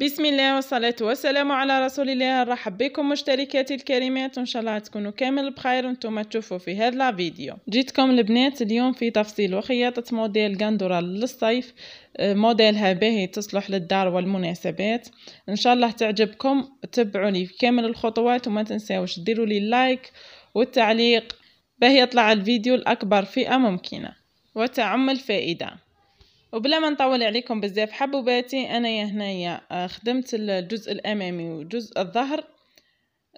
بسم الله والصلاة والسلام على رسول الله نرحب بكم مشتركاتي الكريمات وان شاء الله تكونوا كامل بخير وانتم تشوفوا في هذا الفيديو جيتكم البنات اليوم في تفصيل وخياطة موديل جندورا للصيف آه، موديلها باهي تصلح للدار والمناسبات ان شاء الله تعجبكم تبعوني في كامل الخطوات وما تنساوش ديروا لي اللايك والتعليق باهي يطلع الفيديو الاكبر فئة ممكنة وتعم الفائدة وبلا ما نطول عليكم بزاف حبوباتي انا هنايا آه، خدمت الجزء الامامي وجزء الظهر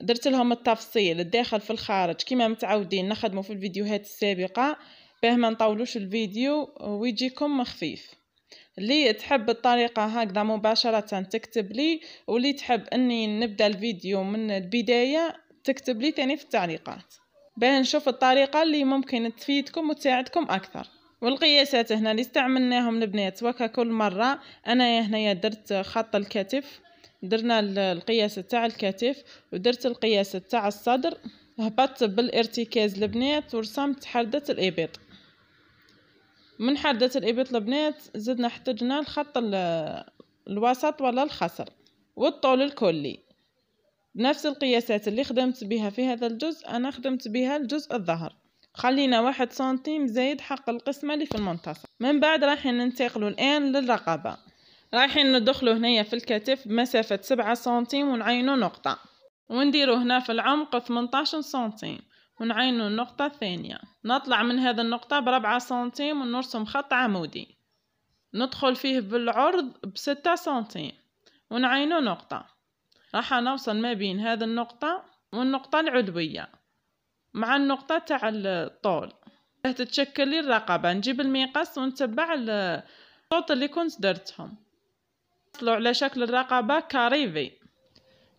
درت لهم التفصيل الداخل في الخارج كما متعودين نخدمه في الفيديوهات السابقه باه ما نطولوش الفيديو ويجيكم خفيف اللي تحب الطريقه هكذا مباشره تكتب لي واللي تحب اني نبدا الفيديو من البدايه تكتب لي ثاني في التعليقات باه نشوف الطريقه اللي ممكن تفيدكم وتساعدكم اكثر والقياسات هنا اللي استعملناهم البنات وكا كل مرة أنا هنايا درت خط الكتف درنا القياس تاع الكتف ودرت القياس تاع الصدر هبطت بالارتكاز البنات ورسمت حردة الإبط من حردة الإبط البنات زدنا احتجنا الخط الوسط ولا الخصر والطول الكلي نفس القياسات اللي خدمت بها في هذا الجزء أنا خدمت بها الجزء الظهر خلينا واحد سنتيم زايد حق القسمة اللي في المنتصف من بعد رايحين ننتقلوا الآن للرقبة رايحين ندخلوا هنا في الكتف بمسافة سبعة سنتيم ونعينوا نقطة ونديروا هنا في العمق 18 سنتيم ونعينوا النقطة الثانية نطلع من هذا النقطة بربعة سنتيم ونرسم خط عمودي ندخل فيه بالعرض بستة سنتيم ونعينوا نقطة راح نوصل ما بين هذا النقطة والنقطة العلوية مع النقطة تاع الطول تتشكل لي الرقبة نجيب المقص ونتبع الخطوط اللي كنت درتهم نطلع على شكل الرقبة كاريفي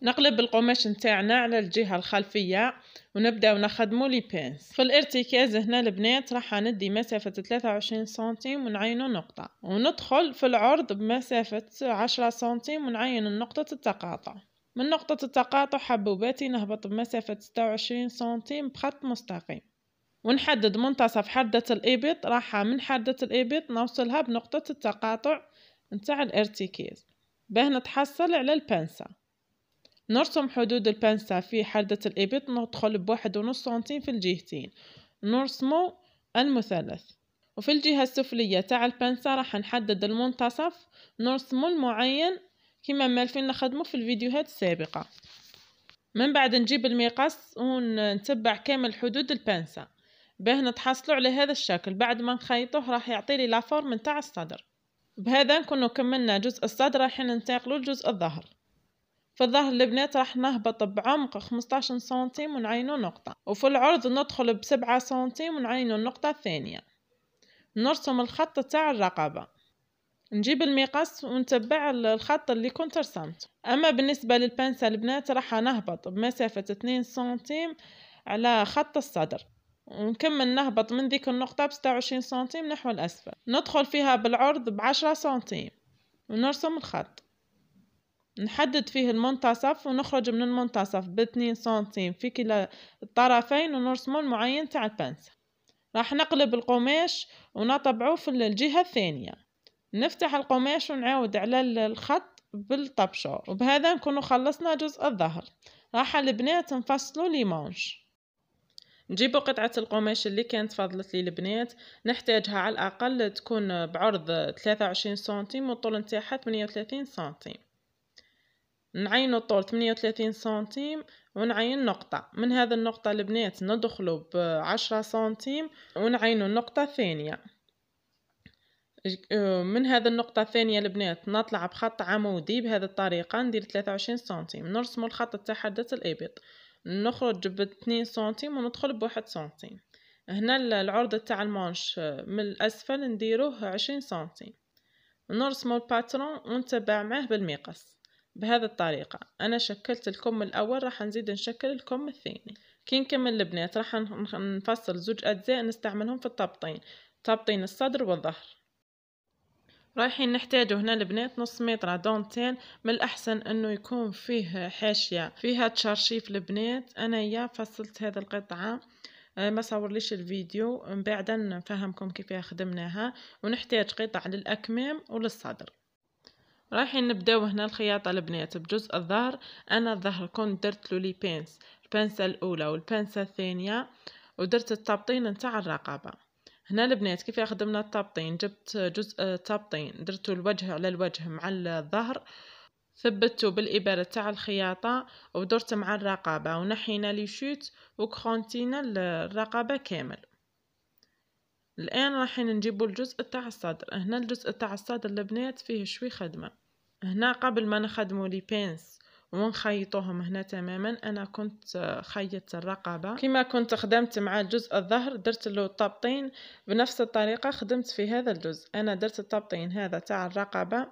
نقلب القماش نتاعنا على الجهة الخلفية ونبداو نخدمو لي بينس في الارتكاز هنا البنات راح ندي مسافة 23 سنتيم ونعينو نقطة وندخل في العرض بمسافة 10 سنتيم ونعين نقطة التقاطع من نقطة التقاطع حبوباتي نهبط بمسافة 26 سنتيم بخط مستقيم ونحدد منتصف حدة الإبط راحة من حدة الإبط نوصلها بنقطة التقاطع نتاع الارتكاز باه نتحصل على البنسة نرسم حدود البنسة في حدة الإبط ندخل بواحد ونص سنتيم في الجهتين نرسمو المثلث وفي الجهة السفلية تاع البنسة راح نحدد المنتصف نرسمو المعين كما مالفين نخدمو في الفيديوهات السابقة من بعد نجيب المقص ونتبع كامل حدود البانسة باه نتحصلوا على هذا الشكل بعد ما نخيطوه راح يعطي لي لافورم تاع الصدر بهذا نكونوا كملنا جزء الصدر راح ننتقلوا لجزء الظهر في الظهر البنات راح نهبط بعمق 15 سنتيم ونعينو نقطة وفي العرض ندخل بسبعة سنتيم ونعينو النقطة الثانية نرسم الخط تاع الرقبة نجيب المقص ونتبع الخط اللي كنت رسمته اما بالنسبه للبنسه البنات راح نهبط بمسافه 2 سنتيم على خط الصدر ونكمل نهبط من ذيك النقطه ب 26 سنتيم نحو الاسفل ندخل فيها بالعرض ب 10 سنتيم ونرسم الخط نحدد فيه المنتصف ونخرج من المنتصف 2 سنتيم في كلا الطرفين ونرسمو المعين تاع البنسة راح نقلب القماش ونطبعه في الجهة الثانية نفتح القماش ونعاود على الخط بالطبشة وبهذا نكونو خلصنا جزء الظهر راح البنات نفصلوا لي مانش قطعة القماش اللي كانت فضلت لي البنات نحتاجها على الأقل تكون بعرض 23 سنتيم والطول نتاعها 38 سنتيم نعين الطول 38 سنتيم ونعين نقطة من هذا النقطة البنات ندخلوا بعشرة سنتيم ونعينو النقطة الثانية آه، من هذا النقطة الثانية البنات نطلع بخط عمودي بهذه الطريقة ندير 23 سنتيم نرسم الخط تاع حدث نخرج ب 2 سنتيم وندخل بواحد سنتيم هنا العرض تاع المانش آه، من الأسفل نديروه 20 سنتيم نرسم الباترون ونتبع معاه بالمقص بهذه الطريقة أنا شكلت الكم الأول راح نزيد نشكل الكم الثاني كي نكمل البنات راح نفصل زوج أجزاء نستعملهم في التبطين تبطين الصدر والظهر رايحين نحتاجه هنا البنات نص متر دونتين من الأحسن أنه يكون فيه حاشية فيها تشارشيف البنات أنايا فصلت هذا القطعة آه، ما صورليش الفيديو من بعد نفهمكم كيف خدمناها ونحتاج قطع للأكمام وللصدر رايحين نبداو هنا الخياطة البنات بجزء الظهر أنا الظهر كنت درت له لي بينس البانسة الأولى والبانسة الثانية ودرت التبطين نتاع الرقبة هنا البنات كيف خدمنا التابطين جبت جزء آه، تابطين درتو الوجه على الوجه مع الظهر ثبتو بالإبرة تاع الخياطة ودرت مع الرقابة ونحينا لي شوت وكخونتينا الرقابة كامل الآن رايحين نجيبو الجزء تاع الصدر هنا الجزء تاع الصدر البنات فيه شوي خدمة هنا قبل ما نخدمو لي بينس ونخيطوهم هنا تماما انا كنت خيطت الرقبه كما كنت خدمت مع الجزء الظهر درت له طابطين بنفس الطريقه خدمت في هذا الجزء انا درت الطابطين هذا تاع الرقبه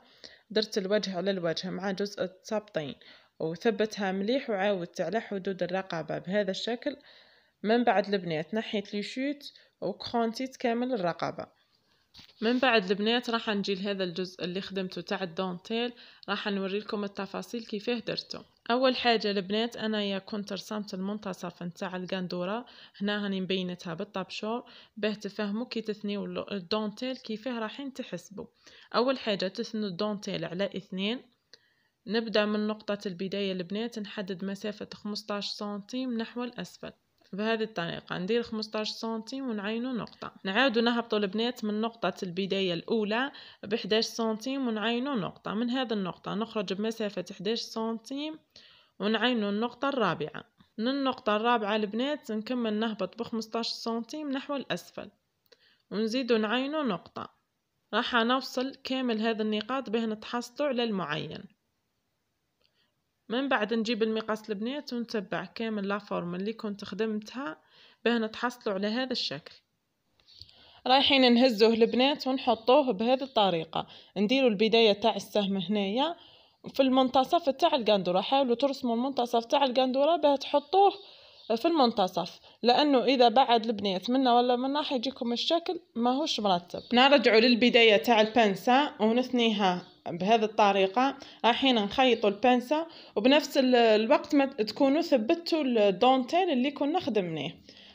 درت الوجه على الوجه مع جزء الطابطين وثبتها مليح وعاودت على حدود الرقبه بهذا الشكل من بعد البنات نحيت لي شوت وكرونتيت كامل الرقبه من بعد البنات راح نجي لهذا الجزء اللي خدمته تاع الدونتيل راح نوريلكم التفاصيل كيفاه درته اول حاجه البنات انا يا كنت رسمت المنتصف نتاع القندوره هنا هاني مبينتها بالطابشور باه تفهموا كي تثنيو الدونتيل كيفاه رايحين تحسبوا اول حاجه تثنوا الدونتيل على اثنين نبدا من نقطه البدايه البنات نحدد مسافه 15 سنتيم نحو الاسفل بهذه الطريقة ندير 15 سنتيم ونعينو نقطة نعاودو نهبطو البنات من نقطة البداية الأولى ب 11 سنتيم ونعينو نقطة من هذه النقطة نخرج بمسافة 11 سنتيم ونعينو النقطة الرابعة من النقطة الرابعة البنات نكمل نهبط ب 15 سنتيم نحو الأسفل ونزيدو نعينو نقطة راح نوصل كامل هذا النقاط باه نتحصلوا على المعين من بعد نجيب المقاس البنات ونتبع كامل لا فورم اللي كنت خدمتها باه نتحصلوا على هذا الشكل رايحين نهزوه البنات ونحطوه بهذه الطريقه نديروا البدايه تاع السهم هنايا في المنتصف تاع القندوره حاولوا ترسموا المنتصف تاع القندوره باه تحطوه في المنتصف لانه اذا بعد البنات منا ولا منا حيجيكم الشكل ماهوش مرتب نرجعوا للبدايه تاع البنسه ونثنيها بهذه الطريقة رايحين نخيطوا البانسة وبنفس الوقت ما تكونوا ثبتوا الدونتيل اللي كنا خدمناه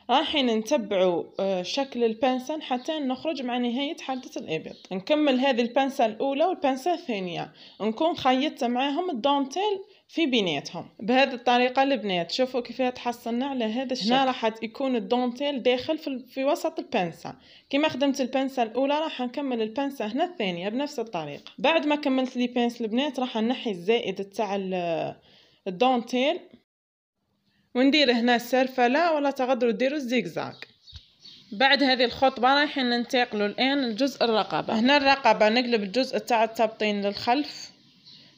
رايحين نتبعوا آه، شكل البانسة حتى نخرج مع نهاية حلقة الإبط نكمل هذه البانسة الأولى والبانسة الثانية نكون خيطت معاهم الدونتيل في بيناتهم بهذه الطريقه البنات شوفوا كيف تحصلنا على هذا الشكل هنا راح يكون الدونتيل داخل في, في وسط البنسه كما خدمت البنسه الاولى راح نكمل البنسه هنا الثانيه بنفس الطريقه بعد ما كملت لي بنس البنات راح نحي الزائد تاع الدونتيل وندير هنا السرفله ولا تقدروا ديروا الزيكزاك بعد هذه الخطبه رايحين ننتقلوا الان لجزء الرقبه هنا الرقبه نقلب الجزء تاع التبطين للخلف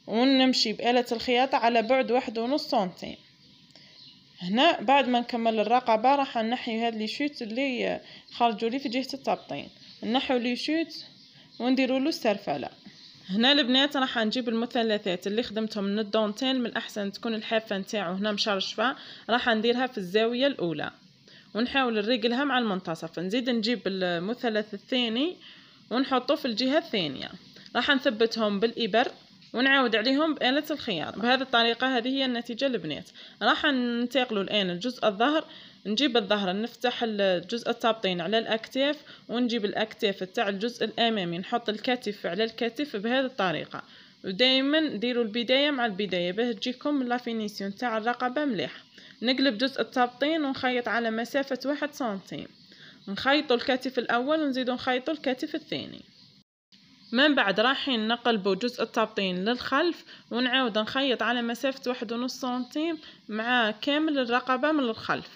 ونمشي بآلة الخياطة على بعد واحد ونص سنتيم هنا بعد ما نكمل الرقبة راح نحيو هاد لي شوت اللي خرجوا لي في جهة التبطين نحيو لي شوت ونديروا له السرفلة هنا البنات راح نجيب المثلثات اللي خدمتهم من الدونتيل من الاحسن تكون الحافه نتاعو هنا مشرشفه راح نديرها في الزاويه الاولى ونحاول نريقلها مع المنتصف نزيد نجيب المثلث الثاني ونحطه في الجهه الثانيه راح نثبتهم بالابر ونعاود عليهم بآلة الخيار بهذه الطريقة هذه هي النتيجة اللي بنيت راح ننتقلوا الآن الجزء الظهر نجيب الظهر نفتح الجزء التابطين على الأكتاف ونجيب الأكتاف تاع الجزء الأمامي نحط الكتف على الكتف بهذه الطريقة ودائما ديروا البداية مع البداية باه تجيكم لافينيسيون تاع الرقبة مليح نقلب جزء التابطين ونخيط على مسافة واحد سنتيم نخيط الكتف الأول ونزيد نخيط الكتف الثاني من بعد رايحين نقلبو جزء التبطين للخلف ونعاود نخيط على مسافة واحد ونص سنتيم مع كامل الرقبة من الخلف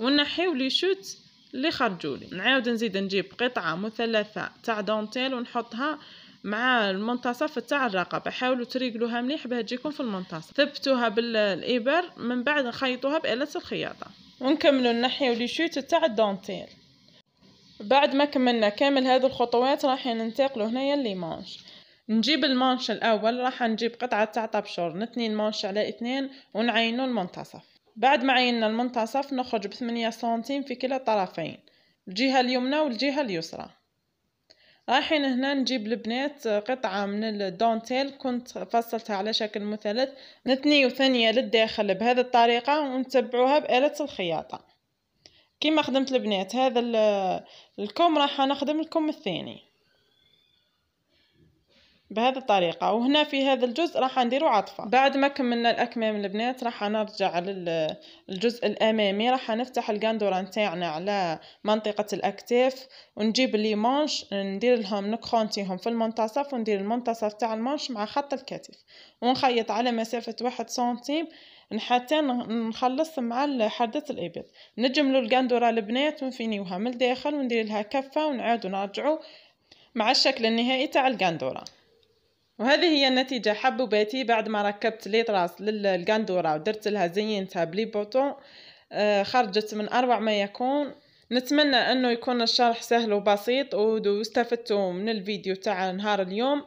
ونحيو لي شوت اللي خرجولي نعاود نزيد نجيب قطعة مثلثة تاع دونتيل ونحطها مع المنتصف تاع الرقبه حاولوا تريقلوها مليح باه تجيكم في المنتصف ثبتوها بالابر من بعد نخيطوها بآلة الخياطه ونكملوا نحيو لي شوت تاع الدونتيل بعد ما كملنا كامل هذه الخطوات راح هنا هنايا مانش نجيب المانش الاول راح نجيب قطعه تاع طبشور نتني المانش على اثنين ونعينو المنتصف بعد ما عيننا المنتصف نخرج بثمانية سنتيم في كلا الطرفين الجهه اليمنى والجهه اليسرى رايحين هنا نجيب البنات قطعة من الدونتيل كنت فصلتها على شكل مثلث نثني ثانية للداخل بهذه الطريقة ونتبعوها بآلة الخياطة كيما خدمت البنات هذا الكم راح نخدم الكم الثاني بهذه الطريقة وهنا في هذا الجزء راح نديرو عطفة بعد ما كملنا الأكمام البنات راح نرجع للجزء الأمامي راح نفتح القندورة نتاعنا على منطقة الأكتاف ونجيب لي مانش ندير لهم نكخونتيهم في المنتصف وندير المنتصف تاع المانش مع خط الكتف ونخيط على مسافة واحد سنتيم حتى نخلص مع حردة الإبط نجملو القندورة البنات ونفينيوها من الداخل وندير لها كفة ونعاودو نرجعو مع الشكل النهائي تاع القندورة وهذه هي النتيجة حبوباتي بعد ما ركبت لي طراس للقندورة ودرت لها زينتها بلي بوطون آه، خرجت من أروع ما يكون نتمنى أنه يكون الشرح سهل وبسيط واستفدتوا من الفيديو تاع نهار اليوم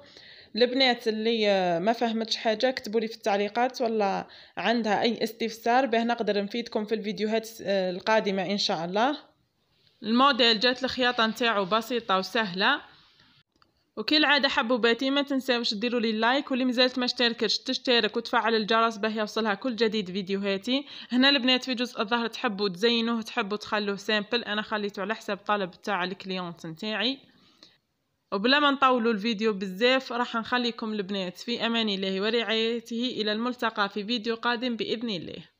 البنات اللي ما فهمتش حاجه كتبولي في التعليقات ولا عندها اي استفسار باه نقدر نفيدكم في الفيديوهات آه، القادمه ان شاء الله الموديل جات الخياطه نتاعو بسيطه وسهله وكالعادة حبوباتي ما تنساوش ديروا لي لايك واللي مازالت ما اشتركتش تشترك وتفعل الجرس باه يوصلها كل جديد فيديوهاتي هنا البنات في جزء الظهر تحبوا تزينوه تحبوا تخلوه سامبل انا خليته على حساب طلب تاع الكليونت نتاعي وبلا ما نطولوا الفيديو بزاف راح نخليكم البنات في امان الله ورعايته الى الملتقى في فيديو قادم باذن الله